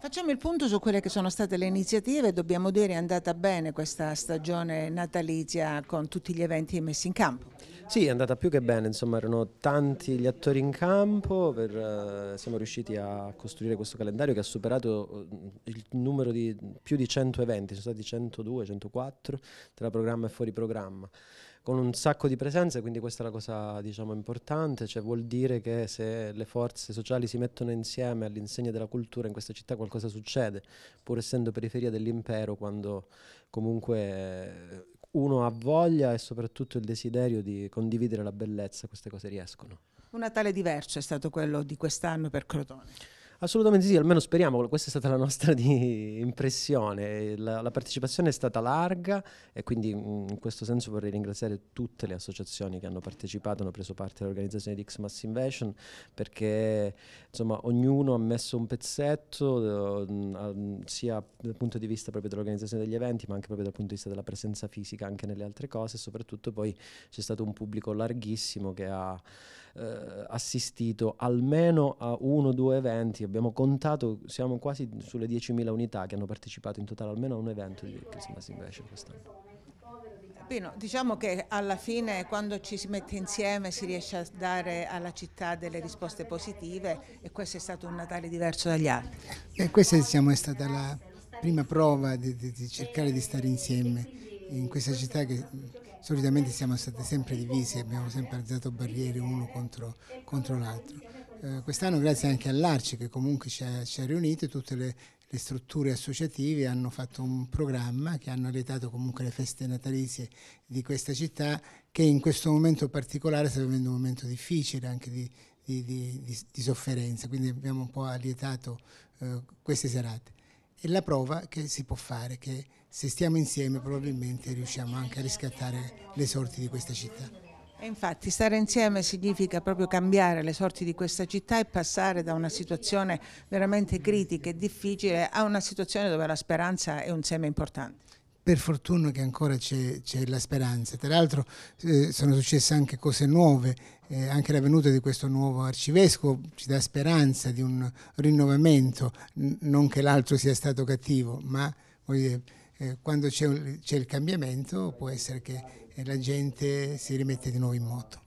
Facciamo il punto su quelle che sono state le iniziative, dobbiamo dire è andata bene questa stagione natalizia con tutti gli eventi messi in campo. Sì, è andata più che bene, insomma erano tanti gli attori in campo, per, eh, siamo riusciti a costruire questo calendario che ha superato eh, il numero di più di 100 eventi, sono stati 102, 104 tra programma e fuori programma con un sacco di presenze, quindi questa è la cosa diciamo, importante, cioè vuol dire che se le forze sociali si mettono insieme all'insegna della cultura in questa città qualcosa succede, pur essendo periferia dell'impero, quando comunque eh, uno ha voglia e soprattutto il desiderio di condividere la bellezza, queste cose riescono. Un Natale diverso è stato quello di quest'anno per Crotone. Assolutamente sì, almeno speriamo, questa è stata la nostra impressione, la, la, partecipazione è stata larga e quindi mm, in questo senso vorrei ringraziare tutte le associazioni che hanno partecipato, hanno preso parte all'organizzazione di X Mass Invasion perché insomma ognuno ha messo un pezzetto eh, mm, sia dal punto di vista proprio dell'organizzazione degli eventi ma anche proprio dal punto di vista della presenza fisica anche nelle altre cose e soprattutto poi c'è stato un pubblico larghissimo che ha eh, assistito almeno a uno o due eventi, abbiamo contato, siamo quasi sulle 10.000 unità che hanno partecipato in totale almeno a un evento di Christmas Invasion quest'anno. Pino, diciamo che alla fine quando ci si mette insieme si riesce a dare alla città delle risposte positive e questo è stato un Natale diverso dagli altri. E questa diciamo, è stata la prima prova di, di, di cercare di stare insieme in questa città che solitamente siamo stati sempre divisi, abbiamo sempre alzato barriere uno contro, contro l'altro. Eh, quest'anno grazie anche all'Arci che comunque ci ha, ci ha riunito, tutte le, le, strutture associative hanno fatto un programma che hanno vietato comunque le feste natalizie di questa città che in questo momento particolare sta avendo un momento difficile anche di, di, di, di sofferenza, quindi abbiamo un po' allietato eh, queste serate. E la prova che si può fare, che se stiamo insieme probabilmente riusciamo anche a riscattare le sorti di questa città. E infatti stare insieme significa proprio cambiare le sorti di questa città e passare da una situazione veramente critica e difficile a una situazione dove la speranza è un seme importante. Per fortuna che ancora c'è, la speranza. Tra l'altro eh, sono successe anche cose nuove, eh, anche la venuta di questo nuovo arcivescovo ci dà speranza di un rinnovamento, non che l'altro sia stato cattivo, ma voglio dire, eh, quando c'è il cambiamento può essere che la gente si rimette di nuovo in moto.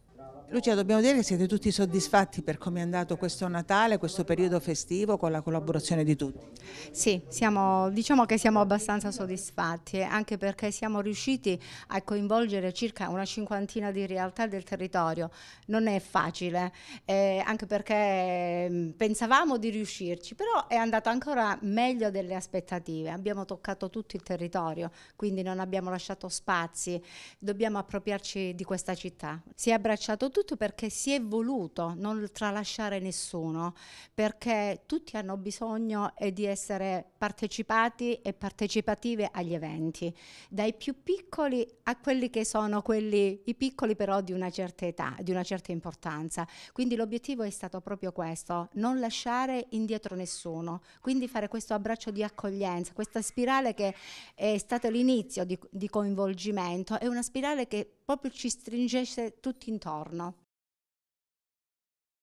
Lucia, dobbiamo dire che siete tutti soddisfatti per come è andato questo Natale, questo periodo festivo con la collaborazione di tutti? Sì, siamo, diciamo che siamo abbastanza soddisfatti, anche perché siamo riusciti a coinvolgere circa una cinquantina di realtà del territorio. Non è facile, eh, anche perché mm, pensavamo di riuscirci, però è andato ancora meglio delle aspettative. Abbiamo toccato tutto il territorio, quindi non abbiamo lasciato spazi. Dobbiamo appropriarci di questa città. Si è abbracciato tutto soprattutto perché si è voluto non tralasciare nessuno, perché tutti hanno bisogno eh, di essere partecipati e partecipative agli eventi, dai più piccoli a quelli che sono quelli, i piccoli però di una certa età, di una certa importanza. Quindi l'obiettivo è stato proprio questo, non lasciare indietro nessuno, quindi fare questo abbraccio di accoglienza, questa spirale che è stato l'inizio di, di coinvolgimento, è una spirale che proprio ci stringesse tutti intorno.